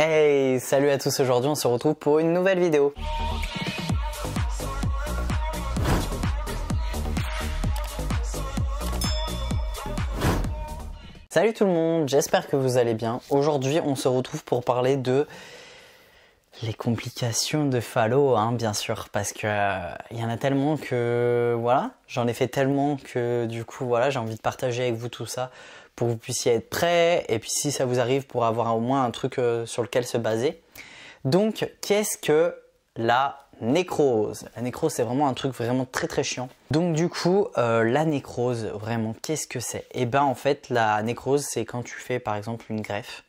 Hey, salut à tous, aujourd'hui on se retrouve pour une nouvelle vidéo. Salut tout le monde, j'espère que vous allez bien. Aujourd'hui on se retrouve pour parler de les complications de Fallo, hein, bien sûr, parce que euh, il y en a tellement que voilà, j'en ai fait tellement que du coup voilà, j'ai envie de partager avec vous tout ça pour que vous puissiez être prêt et puis si ça vous arrive pour avoir au moins un truc euh, sur lequel se baser. Donc qu'est-ce que la nécrose La nécrose c'est vraiment un truc vraiment très très chiant. Donc du coup euh, la nécrose vraiment qu'est-ce que c'est et eh ben en fait la nécrose c'est quand tu fais par exemple une greffe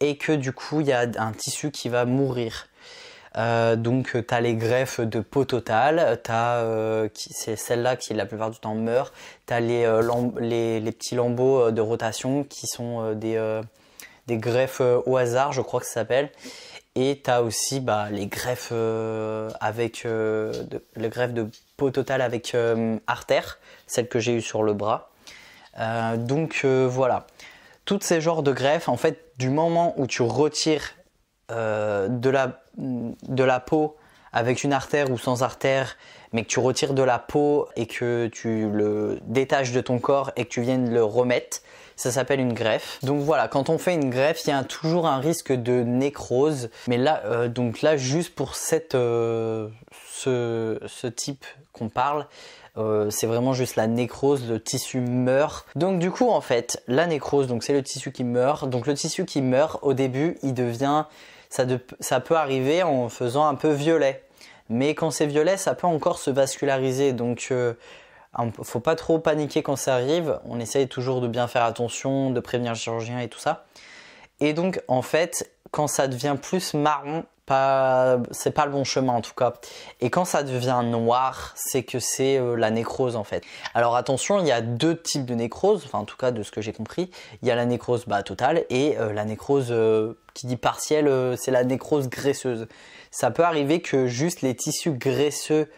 et que du coup il y a un tissu qui va mourir. Euh, donc euh, tu as les greffes de peau totale, euh, c'est celle-là qui la plupart du temps meurt, tu as les, les, petits lambeaux de rotation qui sont des, greffes au hasard, je crois que ça s'appelle. Et tu as aussi bah, les greffes avec de, les greffes de peau totale avec artère, celle que j'ai eue sur le bras. donc voilà toutes ces genres de greffes, en fait, du moment où tu retires euh, de, la, de la peau avec une artère ou sans artère, mais que tu retires de la peau et que tu le détaches de ton corps et que tu viennes le remettre, ça s'appelle une greffe. Donc voilà, quand on fait une greffe, il y a toujours un risque de nécrose. Mais là, euh, donc là, juste pour cette, euh, ce, type qu'on parle, c'est vraiment juste la nécrose, le tissu meurt. Donc du coup, en fait, la nécrose, donc c'est le tissu qui meurt. Donc le tissu qui meurt, au début, il devient ça, peut arriver en faisant un peu violet. Mais quand c'est violet, ça peut encore se vasculariser. Donc, euh, ne faut pas trop paniquer quand ça arrive. On essaye toujours de bien faire attention, de prévenir le chirurgien et tout ça. Et donc, en fait, quand ça devient plus marron, c'est pas le bon chemin en tout cas. Et quand ça devient noir, c'est que c'est euh, la nécrose en fait. Alors attention, il y a deux types de nécrose, enfin en tout cas de ce que j'ai compris, il y a la nécrose bas totale et euh, la nécrose euh, qui dit partielle, c'est la nécrose graisseuse. Ça peut arriver que juste les tissus graisseux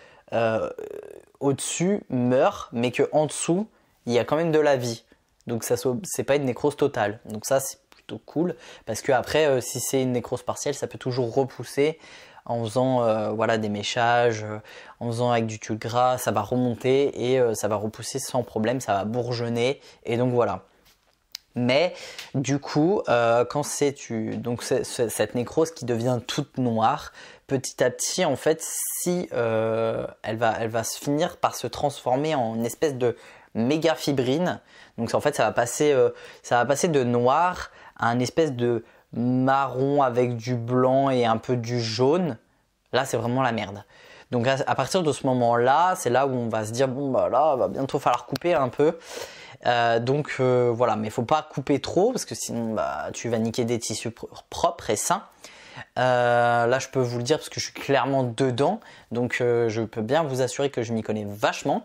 au-dessus meurent, mais que en dessous, il y a quand même de la vie. Donc ça c'est pas une nécrose totale. Donc ça c'est cool. Parce que après, euh, si c'est une nécrose partielle, ça peut toujours repousser en faisant euh, voilà, des méchages, euh, en faisant avec du tulle gras, ça va remonter et ça va repousser sans problème, ça va bourgeonner. Et donc voilà. Mais du coup, quand c'est tu donc cette nécrose qui devient toute noire, petit à petit, en fait, si elle va, elle va se finir par se transformer en une espèce de méga fibrine. Donc en fait, ça va passer, ça va passer de noir un espèce de marron avec du blanc et un peu du jaune, là c'est vraiment la merde. Donc à, partir de ce moment-là, c'est là où on va se dire bon bah là va bientôt falloir couper un peu. Euh, donc euh, voilà, mais faut pas couper trop parce que sinon bah, tu vas niquer des tissus propres et sains. Euh, là je peux vous le dire parce que je suis clairement dedans, donc je peux bien vous assurer que je m'y connais vachement.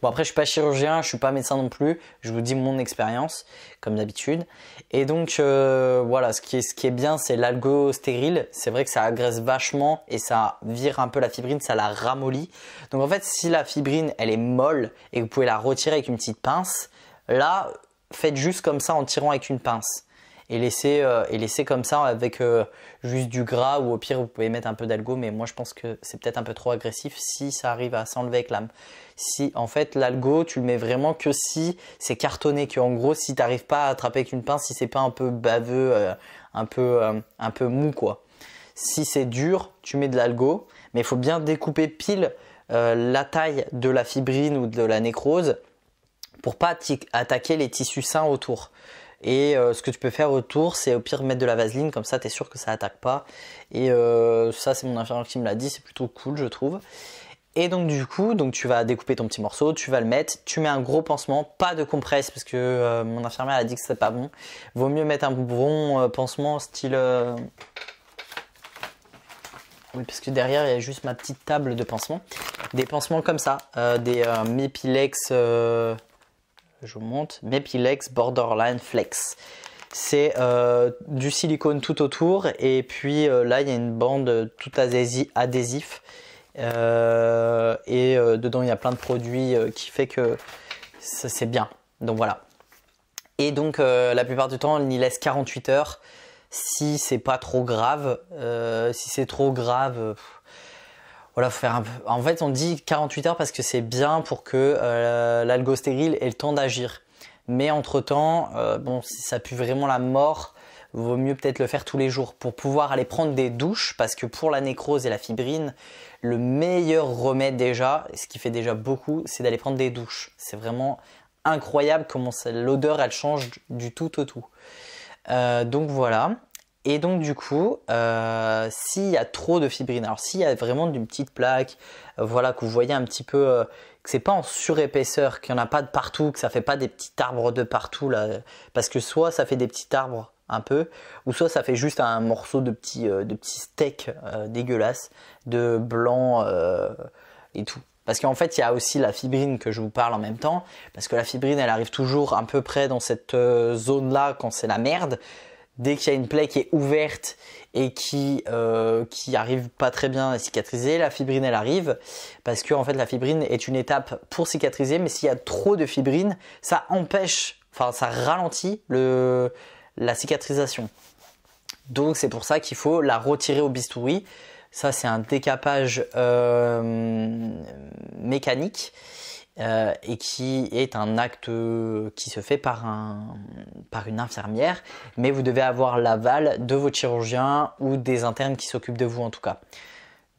Bon après je suis pas chirurgien, je suis pas médecin non plus, je vous dis mon expérience comme d'habitude. Et donc euh, voilà, ce qui est, ce qui est bien c'est l'algo stérile, c'est vrai que ça agresse vachement et ça vire un peu la fibrine, ça la ramollit. Donc en fait si la fibrine elle est molle et que vous pouvez la retirer avec une petite pince, là faites juste comme ça en tirant avec une pince et laisser, euh, et laisser comme ça avec euh, juste du gras ou au pire vous pouvez mettre un peu d'algo mais moi je pense que c'est peut-être un peu trop agressif si ça arrive à s'enlever avec l'âme. Si en fait l'algo tu le mets vraiment que si c'est cartonné, que en gros si t'arrives pas à attraper avec une pince, si c'est pas un peu baveux, euh, un, peu, un peu mou quoi. Si c'est dur, tu mets de l'algo, mais il faut bien découper pile la taille de la fibrine ou de la nécrose pour pas attaquer les tissus sains autour. Et euh, ce que tu peux faire autour, c'est au pire mettre de la vaseline, comme ça tu es sûr que ça attaque pas. Et euh, ça, c'est mon infirmière qui me l'a dit, c'est plutôt cool, je trouve. Et donc du coup, donc tu vas découper ton petit morceau, tu vas le mettre, tu mets un gros pansement, pas de compresse parce que euh, mon infirmière a dit que c'est pas bon. Vaut mieux mettre un bon pansement style. Oui, parce que derrière il y a juste ma petite table de pansement. Des pansements comme ça, des Mepilex je vous montre, Mepilex Borderline Flex. C'est euh, du silicone tout autour et puis euh, là il y a une bande euh, tout adhésif et dedans il y a plein de produits qui fait que c'est bien. Donc voilà. Et donc la plupart du temps on y laisse 48 heures si c'est pas trop grave. si c'est trop grave voilà, faire un... En fait, on dit 48 heures parce que c'est bien pour que euh, l'algo stérile ait le temps d'agir. Mais entre-temps, euh, bon, si ça pue vraiment la mort, vaut mieux peut-être le faire tous les jours pour pouvoir aller prendre des douches parce que pour la nécrose et la fibrine, le meilleur remède déjà, ce qui fait déjà beaucoup, c'est d'aller prendre des douches. C'est vraiment incroyable comment l'odeur elle change du tout au tout. Euh, donc voilà. Et donc du coup, euh, s'il y a trop de fibrine, alors s'il y a vraiment d'une petite plaque, euh, voilà que vous voyez un petit peu que euh, que c'est pas en surépaisseur, qu'il n'y en a pas de partout, que ça fait pas des petits arbres de partout là, parce que soit ça fait des petits arbres un peu, ou soit ça fait juste un morceau de petits de petits steak dégueulasse, de blanc et tout. Parce qu'en fait, il y a aussi la fibrine que je vous parle en même temps, parce que la fibrine, elle arrive toujours un peu près dans cette zone-là quand c'est la merde dès qu'il y a une plaie qui est ouverte et qui n'arrive euh, qui arrive pas très bien à cicatriser, la fibrine elle arrive parce que en fait la fibrine est une étape pour cicatriser, mais s'il y a trop de fibrine, ça empêche, enfin ça ralentit le la cicatrisation. Donc c'est pour ça qu'il faut la retirer au bistouri. Ça c'est un décapage euh, mécanique euh, et qui est un acte euh, qui se fait par, un, par une infirmière, mais vous devez avoir l'aval de vos chirurgiens ou des internes qui s'occupent de vous en tout cas.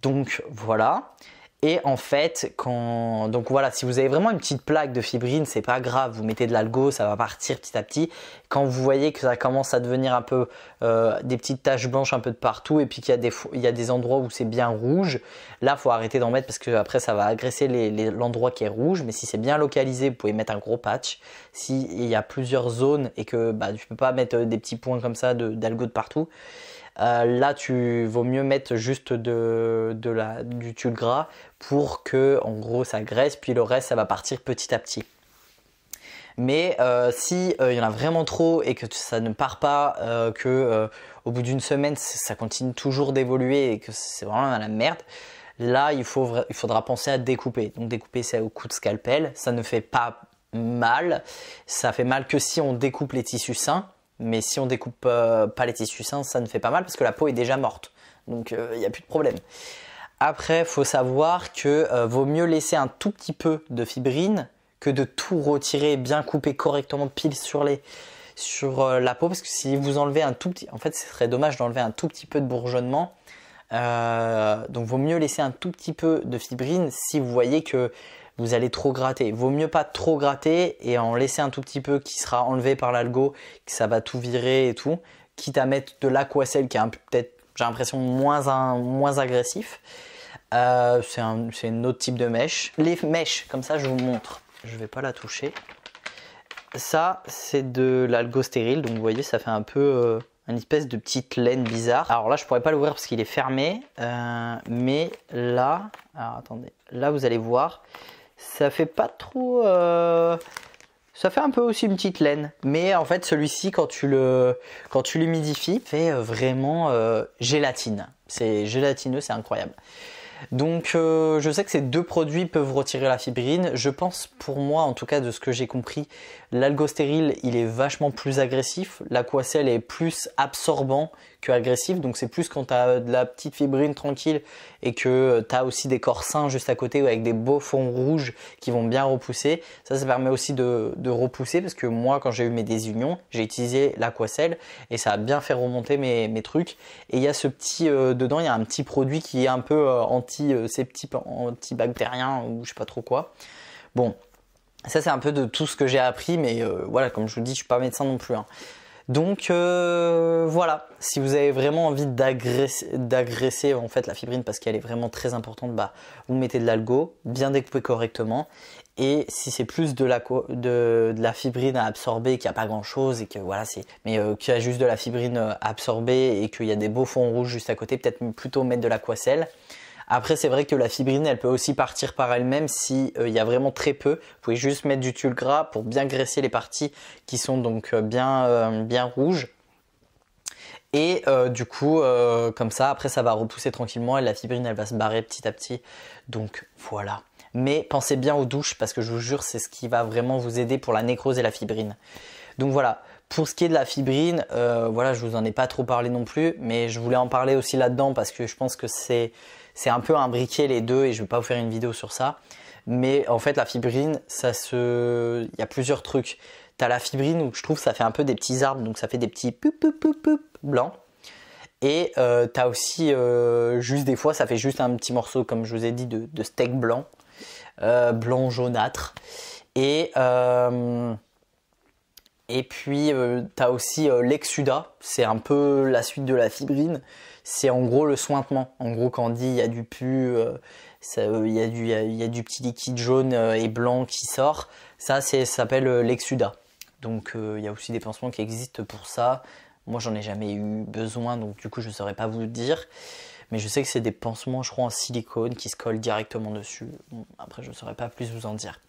Donc voilà. Et en fait, quand donc voilà, si vous avez vraiment une petite plaque de fibrine, c'est pas grave, vous mettez de l'algo, ça va partir petit à petit. Quand vous voyez que ça commence à devenir un peu euh, des petites taches blanches un peu de partout, et puis qu'il y a des il des endroits où c'est bien rouge, là faut arrêter d'en mettre parce que après ça va agresser l'endroit qui est rouge. Mais si c'est bien localisé, vous pouvez mettre un gros patch s'il y a plusieurs zones et que bah, tu peux pas mettre euh, des petits points comme ça d'algo de, partout, euh, là tu vaut mieux mettre juste de, du tulle gras pour que en gros ça graisse, puis le reste ça va partir petit à petit. Mais euh, si euh, il y en a vraiment trop et que ça ne part pas, qu'au que au bout d'une semaine ça continue toujours d'évoluer et que c'est vraiment la merde, là il, faut, il faudra penser à découper. Donc découper c'est au coup de scalpel, ça ne fait pas mal. Ça fait mal que si on découpe les tissus sains, mais si on découpe euh, pas les tissus sains, ça ne fait pas mal parce que la peau est déjà morte. Donc euh, il n'y a plus de problème. Après, faut savoir que euh, vaut mieux laisser un tout petit peu de fibrine que de tout retirer, bien couper correctement pile sur les sur la peau parce que si vous enlevez un tout petit en fait ce serait dommage d'enlever un tout petit peu de bourgeonnement euh, donc vaut mieux laisser un tout petit peu de fibrine si vous voyez que vous allez trop gratter. Vaut mieux pas trop gratter et en laisser un tout petit peu qui sera enlevé par l'algo, que ça va tout virer et tout, quitte à mettre de l'aquacel qui est peut-être, j'ai l'impression, moins, moins agressif. Euh, c'est un, autre type de mèche. Les mèches, comme ça je vous montre. Je vais pas la toucher. Ça, c'est de l'algo stérile, donc vous voyez, ça fait un peu... Euh, une espèce de petite laine bizarre. Alors là, je pourrais pas l'ouvrir parce qu'il est fermé. Euh, mais là, attendez, là vous allez voir, ça fait pas trop. Euh, ça fait un peu aussi une petite laine. Mais en fait, celui-ci, quand tu le, quand tu l'humidifies, fait vraiment euh, gélatine. C'est gélatineux, c'est incroyable. Donc euh, je sais que ces deux produits peuvent retirer la fibrine. Je pense pour moi, en tout cas de ce que j'ai compris, l'algostéril il est vachement plus agressif, l'aquacel est plus absorbant que agressif. Donc c'est plus quand tu as euh, de la petite fibrine tranquille et que euh, tu as aussi des corps sains juste à côté avec des beaux fonds rouges qui vont bien repousser. Ça, ça permet aussi de, repousser parce que moi, quand j'ai eu mes désunions, j'ai utilisé l'aquacelle et ça a bien fait remonter mes, trucs. Et il y a ce petit, euh, dedans, il y a un petit produit qui est un peu anti antibactérien ou je sais pas trop quoi. Bon, ça c'est un peu de tout ce que j'ai appris, mais voilà, comme je vous dis, je suis pas médecin non plus. Hein. Donc euh, voilà, si vous avez vraiment envie d'agresser en fait la fibrine parce qu'elle est vraiment très importante, bah, vous mettez de l'algo, bien découpé correctement. Et si c'est plus de la, fibrine à absorber, qu'il n'y a pas grand chose, et que voilà, c'est, mais euh, qu'il y a juste de la fibrine à euh, absorber et qu'il y a des beaux fonds rouges juste à côté, peut-être plutôt mettre de l'aquacelle. Après, c'est vrai que la fibrine, elle peut aussi partir par elle-même si euh, il y a vraiment très peu. Vous pouvez juste mettre du tulle gras pour bien graisser les parties qui sont donc euh, bien, euh, bien rouges. Et du coup, comme ça, après, ça va repousser tranquillement et la fibrine, elle va se barrer petit à petit. Donc voilà. Mais pensez bien aux douches parce que je vous jure, c'est ce qui va vraiment vous aider pour la nécrose et la fibrine. Donc voilà, pour ce qui est de la fibrine, voilà, je vous en ai pas trop parlé non plus, mais je voulais en parler aussi là-dedans parce que je pense que c'est c'est un peu imbriqué les deux et je vais pas vous faire une vidéo sur ça. Mais en fait, la fibrine, ça se, il y a plusieurs trucs. Tu as la fibrine où je trouve ça fait un peu des petits arbres, donc ça fait des petits poup blancs. Et euh, as aussi euh, juste des fois, ça fait juste un petit morceau, comme je vous ai dit, de, steak blanc, euh, blanc jaunâtre. Et euh, et puis, euh, t'as tu as aussi euh, l'exuda, c'est un peu la suite de la fibrine. C'est en gros le sointement. En gros, quand on dit il y a du pu, il y, a, du petit liquide jaune euh, et blanc qui sort, ça, ça s'appelle l'exuda. Donc, il y a aussi des pansements qui existent pour ça. Moi, j'en ai jamais eu besoin, donc du coup, je ne saurais pas vous le dire. Mais je sais que c'est des pansements, je crois, en silicone qui se collent directement dessus. après, je ne saurais pas plus vous en dire.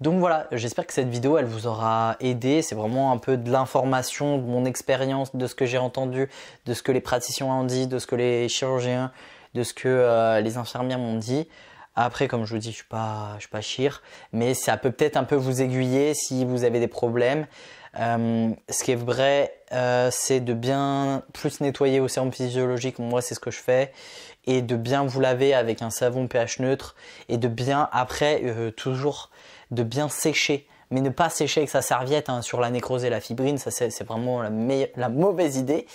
Donc voilà, j'espère que cette vidéo, elle vous aura aidé. C'est vraiment un peu de l'information, de mon expérience, de ce que j'ai entendu, de ce que les praticiens ont dit, de ce que les chirurgiens, de ce que euh, les infirmières m'ont dit. Après, comme je vous dis, je suis pas, suis pas chir, mais ça peut peut-être un peu vous aiguiller si vous avez des problèmes. Euh, ce qui est vrai, euh, c'est de bien plus nettoyer au sérum physiologique, moi c'est ce que je fais, et de bien vous laver avec un savon pH neutre, et de bien après, euh, toujours, de bien sécher mais ne pas sécher avec sa serviette hein, sur la nécrose et la fibrine, ça c'est vraiment la, mauvaise idée.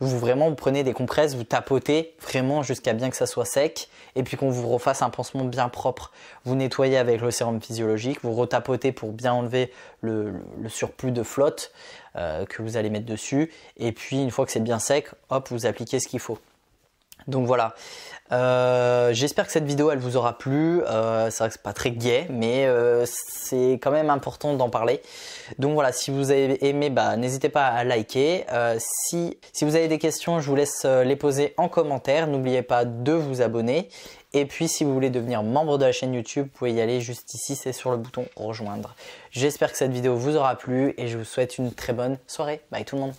Vous vraiment vous prenez des compresses, vous tapotez vraiment jusqu'à bien que ça soit sec, et puis qu'on vous refasse un pansement bien propre. Vous nettoyez avec le sérum physiologique, vous retapotez pour bien enlever le, surplus de flotte euh, que vous allez mettre dessus, et puis une fois que c'est bien sec, hop, vous appliquez ce qu'il faut. Donc voilà. Euh, j'espère que cette vidéo elle vous aura plu. Euh, c'est vrai que c'est pas très gai, mais euh, c'est quand même important d'en parler. Donc voilà, si vous avez aimé, bah, n'hésitez pas à liker. si, si vous avez des questions, je vous laisse les poser en commentaire. N'oubliez pas de vous abonner. Et puis si vous voulez devenir membre de la chaîne YouTube, vous pouvez y aller juste ici, c'est sur le bouton rejoindre. J'espère que cette vidéo vous aura plu et je vous souhaite une très bonne soirée. Bye tout le monde.